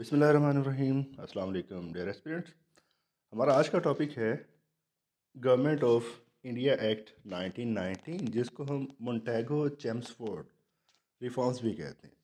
बिसमीम् अल्लाम dare aspirants हमारा आज का टॉपिक है गवर्नमेंट ऑफ इंडिया एक्ट 1919 जिसको हम मोन्टैगो चैम्सफोर्ड रिफॉर्म्स भी कहते हैं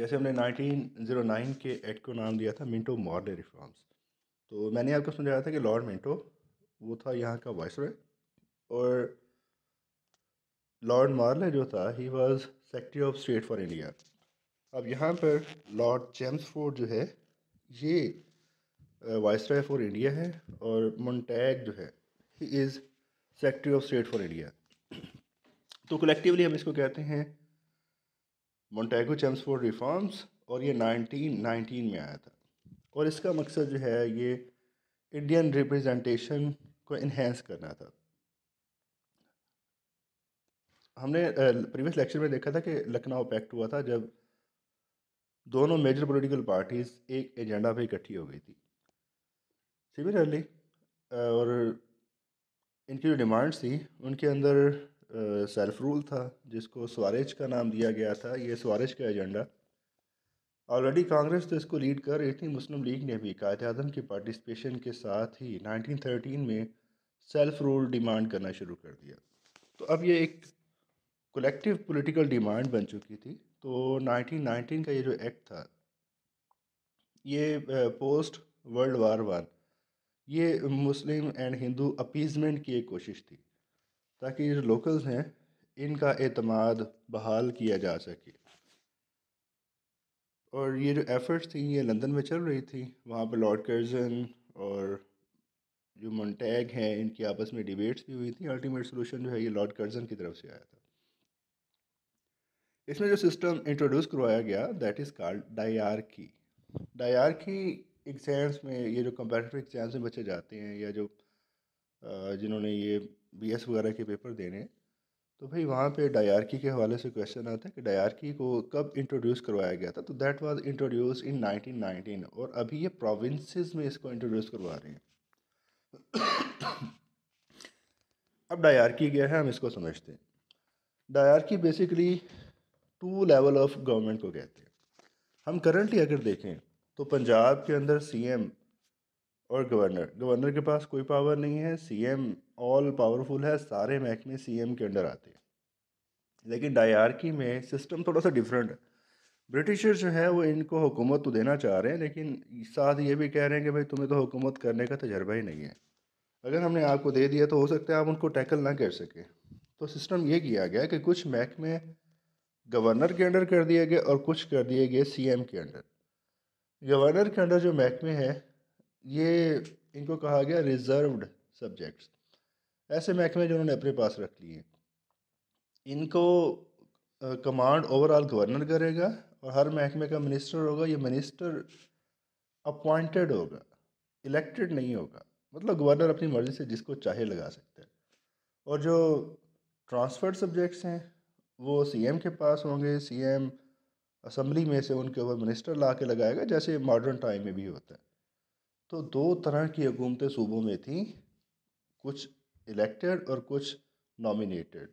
जैसे हमने 1909 के एक्ट को नाम दिया था मिंटो मॉर्ले रिफॉर्म्स तो मैंने आपको समझाया था कि लॉर्ड मिंटो वो था यहाँ का वाइस रॉय और लॉर्ड मार्ले जो था he was Secretary of State for India अब यहाँ पर लॉर्ड चेम्सफोर्ड जो है ये वाइसराय फॉर इंडिया है और मोन्टैग जो है he is Secretary of State for India तो कलेक्टिवली हम इसको कहते हैं मोन्टैगो चेम्सफोर्ड रिफॉर्म्स और ये 1919 में आया था और इसका मकसद जो है ये इंडियन रिप्रेजेंटेशन को इन्हेंस करना था हमने प्रीवियस uh, लेक्चर में देखा था कि लखनऊ पैक्ट हुआ था जब दोनों मेजर पॉलिटिकल पार्टीज़ एक एजेंडा पे इकट्ठी हो गई थी सिमिलरली और इनकी जो डिमांड्स थी उनके अंदर सेल्फ रूल था जिसको स्वारेज का नाम दिया गया था ये स्वारेज का एजेंडा ऑलरेडी कांग्रेस तो इसको लीड कर रही थी मुस्लिम लीग ने भी कायद अजम के पार्टिसिपेशन के साथ ही 1913 में सेल्फ रूल डिमांड करना शुरू कर दिया तो अब ये एक कलेक्टिव पॉलिटिकल डिमांड बन चुकी थी तो 1919 का ये जो एक्ट था ये पोस्ट वर्ल्ड वार वन ये मुस्लिम एंड हिंदू अपीजमेंट की एक कोशिश थी ताकि जो लोकल्स हैं इनका अतमाद बहाल किया जा सके और ये जो एफ़र्ट्स थी ये लंदन में चल रही थी वहाँ पर लॉर्ड कर्जन और जो मोन्टैग हैं इनकी आपस में डिबेट्स भी हुई थी अल्टीमेट सोलूशन जो है ये लॉर्ड कर्जन की तरफ से आया था इसमें जो सिस्टम इंट्रोड्यूस करवाया गया दैट इज़ कॉल्ड की डायर की एग्ज़ाम्स में ये जो कंपेटिटिव एग्ज़ाम्स में बच्चे जाते हैं या जो जिन्होंने ये बी एस वगैरह के पेपर देने हैं तो भाई वहाँ पे डायरकी के हवाले से क्वेश्चन आता है कि डायरकी को कब इंट्रोड्यूस करवाया गया था तो दैट वाज इंट्रोड्यूस इन 1919 और अभी ये प्रोविंसेस में इसको इंट्रोड्यूस करवा रहे हैं अब डायरकी क्या है हम इसको समझते हैं dyarchy basically two level of government को कहते हैं हम करंटली अगर देखें तो पंजाब के अंदर सीएम और गवर्नर गवर्नर के पास कोई पावर नहीं है सीएम ऑल पावरफुल है सारे महकमे सीएम के अंडर आते हैं लेकिन डायरकी में सिस्टम थोड़ा सा डिफरेंट है ब्रिटिशर जो है वो इनको हुकूमत तो देना चाह रहे हैं लेकिन साथ ये भी कह रहे हैं कि भाई तुम्हें तो हुकूमत करने का तजर्बा ही नहीं है अगर हमने आपको दे दिया तो हो सकता है आप उनको टैकल ना कर सकें तो सिस्टम ये किया गया कि कुछ महकमे गवर्नर के अंडर कर दिए गए और कुछ कर दिए गए सीएम के अंडर गवर्नर के अंडर जो महकमे हैं ये इनको कहा गया रिजर्वड सब्जेक्ट्स ऐसे महकमे जो उन्होंने अपने पास रख लिए इनको कमांड ओवरऑल गवर्नर करेगा और हर महकमे का मिनिस्टर होगा ये मिनिस्टर अपॉइंटेड होगा इलेक्टेड नहीं होगा मतलब गवर्नर अपनी मर्ज़ी से जिसको चाहे लगा सकते हैं और जो ट्रांसफर्ड सब्जेक्ट्स हैं वो सीएम के पास होंगे सीएम असम्बली में से उनके ऊपर मिनिस्टर ला के लगाएगा जैसे मॉडर्न टाइम में भी होता है तो दो तरह की हुकूमतें सूबों में थी कुछ इलेक्टेड और कुछ नॉमिनेटेड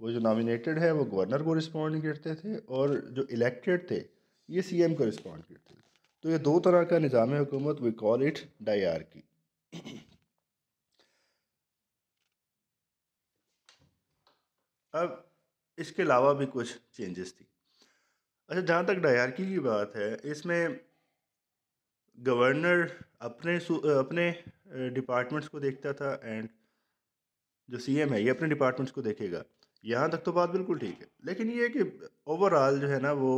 वो जो नॉमिनेटेड है वो गवर्नर को रिस्पॉन्ड करते थे और जो इलेक्टेड थे ये सीएम को रिस्पॉन्ड करते थे तो ये दो तरह का निज़ाम हुकूमत वी कॉल इट डायर की अब इसके अलावा भी कुछ चेंजेस थी अच्छा जहाँ तक डायरकी की बात है इसमें गवर्नर अपने अपने डिपार्टमेंट्स को देखता था एंड जो सीएम है ये अपने डिपार्टमेंट्स को देखेगा यहाँ तक तो बात बिल्कुल ठीक है लेकिन ये कि ओवरऑल जो है ना वो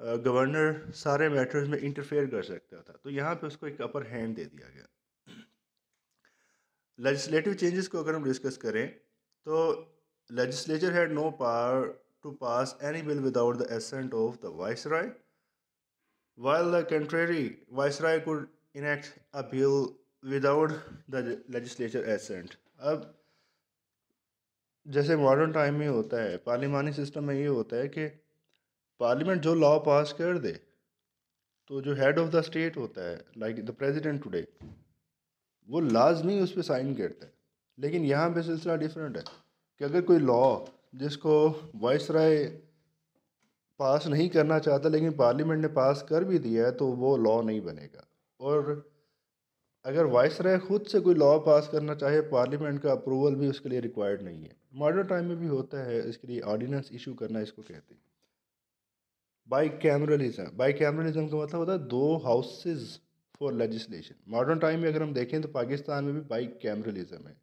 गवर्नर सारे मैटर्स में इंटरफेयर कर सकता था तो यहाँ पे उसको एक अपर हैंड दे दिया गया लेजिस्लेटिव चेंजेस को अगर हम डिस्कस करें तो legislature had no power to pass any bill without the assent of the viceroy while the contrary viceroy could enact a bill without the legislature assent अब जैसे modern time में होता है पार्लिमानी सिस्टम में ये होता है कि पार्लियामेंट जो लॉ पास कर दे तो जो हेड ऑफ द स्टेट होता है लाइक द प्रेसिडेंट टुडे वो लाजमी उस पर साइन करता है लेकिन यहाँ पे सिलसिला डिफरेंट है कि अगर कोई लॉ जिसको वाइस राय पास नहीं करना चाहता लेकिन पार्लियामेंट ने पास कर भी दिया है तो वो लॉ नहीं बनेगा और अगर वाइस राय खुद से कोई लॉ पास करना चाहे पार्लियामेंट का अप्रूवल भी उसके लिए रिक्वायर्ड नहीं है मॉडर्न टाइम में भी होता है इसके लिए ऑर्डिनेंस इशू करना इसको कहते हैं बाई कैमरलिज़म बाई कैमरलिज़म का मतलब होता है दो houses for legislation modern time में अगर हम देखें तो पाकिस्तान में भी बाई कैमरलिज़म है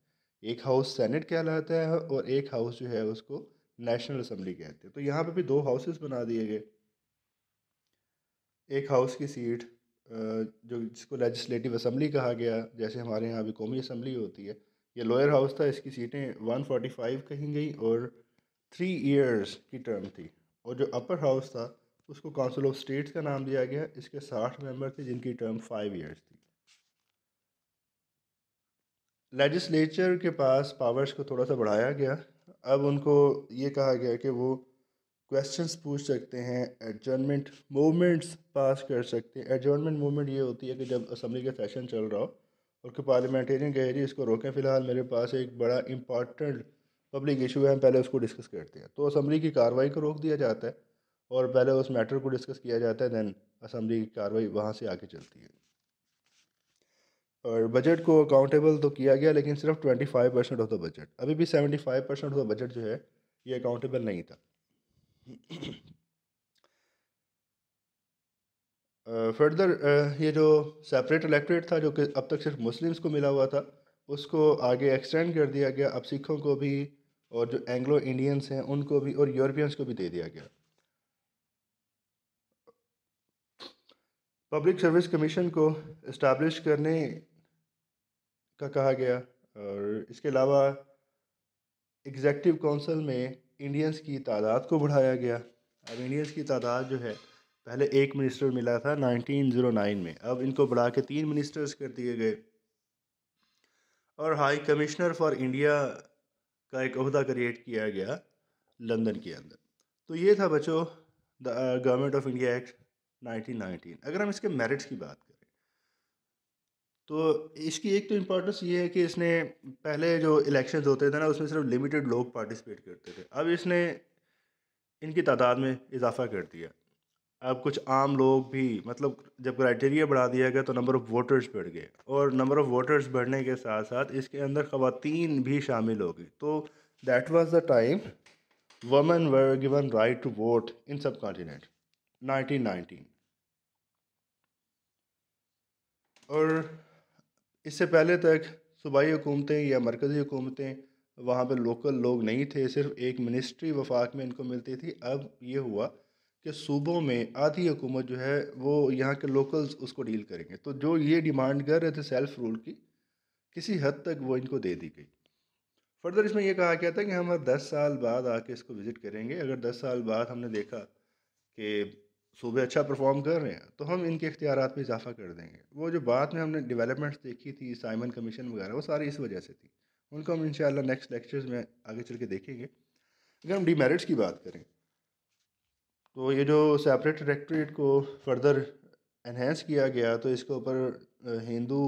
एक हाउस सेनेट कहलाता है और एक हाउस जो है उसको नेशनल असम्बली कहते हैं तो यहाँ पे भी दो हाउसेस बना दिए गए एक हाउस की सीट जो जिसको लेजिस्लेटिव असम्बली कहा गया जैसे हमारे यहाँ भी कौमी असम्बली होती है ये लोअर हाउस था इसकी सीटें 145 कही गई और थ्री इयर्स की टर्म थी और जो अपर हाउस था उसको काउंसिल ऑफ स्टेट्स का नाम दिया गया इसके साठ मेंबर थे जिनकी टर्म फाइव ईयर्स थी लेजिस्लेचर के पास पावर्स को थोड़ा सा बढ़ाया गया अब उनको ये कहा गया कि वो क्वेश्चंस पूछ सकते हैं एडजर्नमेंट मूवमेंट्स पास कर सकते हैं एडजर्नमेंट मूवमेंट ये होती है कि जब असम्बली का सेशन चल रहा हो और कि पार्लियामेंटेरियन कह रही इसको रोकें फ़िलहाल मेरे पास एक बड़ा इंपॉर्टेंट पब्लिक इशू है हम पहले उसको डिस्कस करते हैं तो असम्बली की कार्रवाई को रोक दिया जाता है और पहले उस मैटर को डिस्कस किया जाता है दैन असम्बली की कार्रवाई वहाँ से आगे चलती है और बजट को अकाउंटेबल तो किया गया लेकिन सिर्फ twenty five percent of the budget अभी भी seventy five percent of the budget जो है ये अकाउंटेबल नहीं था फर्दर uh, uh, ये जो सेपरेट इलेक्ट्रेट था जो कि अब तक सिर्फ मुस्लिम्स को मिला हुआ था उसको आगे एक्सटेंड कर दिया गया अब सिखों को भी और जो एंग्लो इंडियंस हैं उनको भी और यूरोपियंस को भी दे दिया गया पब्लिक सर्विस कमीशन को इस्टेब्लिश करने का कहा गया और इसके अलावा एग्जेक्टिव काउंसिल में इंडियंस की तादाद को बढ़ाया गया अब इंडियंस की तादाद जो है पहले एक मिनिस्टर मिला था 1909 में अब इनको बढ़ा के तीन मिनिस्टर्स कर दिए गए और हाई कमिश्नर फॉर इंडिया का एक अहदा क्रिएट किया गया लंदन के अंदर तो ये था बच्चों गवर्नमेंट ऑफ इंडिया एक्ट 1919 अगर हम इसके मेरिट्स की बात तो इसकी एक तो इम्पोर्टेंस ये है कि इसने पहले जो इलेक्शन होते थे ना उसमें सिर्फ लिमिटेड लोग पार्टिसिपेट करते थे अब इसने इनकी तादाद में इजाफा कर दिया अब कुछ आम लोग भी मतलब जब क्राइटेरिया बढ़ा दिया गया तो नंबर ऑफ़ वोटर्स बढ़ गए और नंबर ऑफ़ वोटर्स बढ़ने के साथ साथ इसके अंदर ख़वातीन भी शामिल हो गई तो that was the time women were given right to vote in subcontinent 1919 और इससे पहले तक सूबाई हुकूमतें या मरकज़ी हुकूमतें वहाँ पर लोकल लोग नहीं थे सिर्फ एक मिनिस्ट्री वफाक में इनको मिलती थी अब ये हुआ कि सूबों में आधी हुकूमत जो है वो यहाँ के लोकल्स उसको डील करेंगे तो जो ये डिमांड कर रहे थे सेल्फ रूल की किसी हद तक वो इनको दे दी गई फर्दर इसमें यह कहा गया था कि हम दस साल बाद आके इसको विज़िट करेंगे अगर दस साल बाद हमने देखा कि सूबे अच्छा परफॉर्म कर रहे हैं तो हम इनके इख्तियार में इजाफा कर देंगे वो जो बाद में हमने डेवलपमेंट्स देखी थी साइमन कमीशन वगैरह वो सारी इस वजह से थी उनको हम इनशाला नेक्स्ट लेक्चर्स में आगे चल के देखेंगे अगर हम डीमेरिट्स की बात करें तो ये जो सेपरेट डायरेक्ट्रेट को फर्दर इन्हेंस किया गया तो इसके ऊपर हिंदू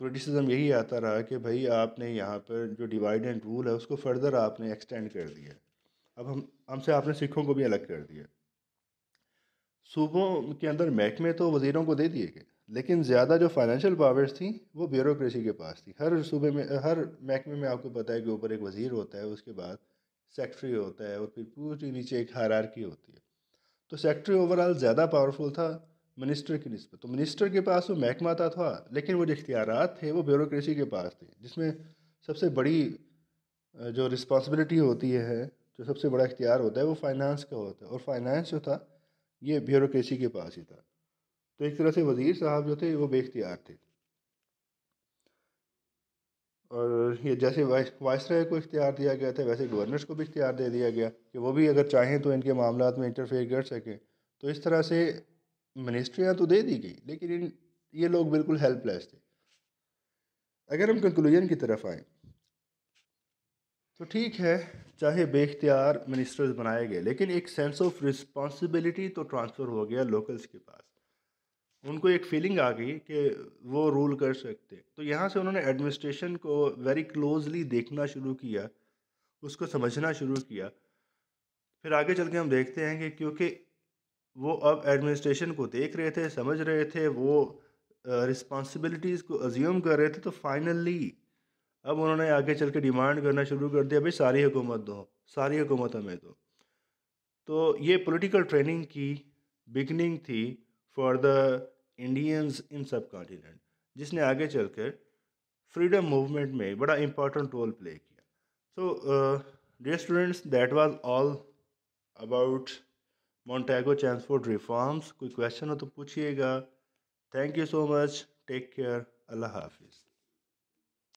क्रिटिसिज्म यही आता रहा कि भाई आपने यहाँ पर जो डिवाइड एंड रूल है उसको फर्दर आपने एक्सटेंड कर दिया अब हम हमसे आपने सिखों को भी अलग कर दिया सूबों के अंदर महकमे तो वज़ीरों को दे दिए गए लेकिन ज़्यादा जो फाइनेंशियल पावर्स थी वो ब्यूरोक्रेसी के पास थी हर सूबे में हर महकमे में आपको पता है कि ऊपर एक वज़ीर होता है उसके बाद सेक्रट्री होता है और फिर पूरी नीचे एक की होती है तो सेक्रट्री ओवरऑल ज़्यादा पावरफुल था मिनिस्टर की नस्बत तो मिनिस्टर के पास वो महकमा था था लेकिन वो जो इख्तियार थे वो ब्यूरोसी के पास थे जिसमें सबसे बड़ी जो रिस्पॉन्सिबिलिटी होती है जो सबसे बड़ा इख्तियार होता है वो फाइनेंस का होता है और फाइनेंस जो था ये ब्यूरोसी के पास ही था तो एक तरह से वज़ीर साहब जो थे वो बेख्तियार थे और ये जैसे वाइस राय को इख्तियार दिया गया था वैसे गवर्नर्स को भी इख्तियार दे दिया गया कि वो भी अगर चाहें तो इनके मामला में इंटरफेयर कर सकें तो इस तरह से मिनिस्ट्रियाँ तो दे दी गई लेकिन इन ये लोग बिल्कुल हेल्पलेस थे अगर हम कंक्लूजन की तरफ आएँ तो ठीक है चाहे बेख्तियार मिनिस्टर्स बनाए गए लेकिन एक सेंस ऑफ रिस्पॉन्सिबिलिटी तो ट्रांसफ़र हो गया लोकल्स के पास उनको एक फीलिंग आ गई कि वो रूल कर सकते तो यहाँ से उन्होंने एडमिनिस्ट्रेशन को वेरी क्लोजली देखना शुरू किया उसको समझना शुरू किया फिर आगे चल के हम देखते हैं कि क्योंकि वो अब एडमिनिस्ट्रेशन को देख रहे थे समझ रहे थे वो रिस्पॉन्सिबिलिटीज़ को अज्यूम कर रहे थे तो फाइनली अब उन्होंने आगे चल के डिमांड करना शुरू कर दिया भाई सारी हुकूमत दो सारी हुकूमत हमें दो तो ये पॉलिटिकल ट्रेनिंग की बिगनिंग थी for the Indians in subcontinent जिसने आगे चल कर फ्रीडम मूवमेंट में बड़ा इम्पॉर्टेंट रोल प्ले किया so dear students that was all about Montagu Chelmsford reforms कोई क्वेश्चन हो तो पूछिएगा thank you so much take care अल्लाह हाफिज़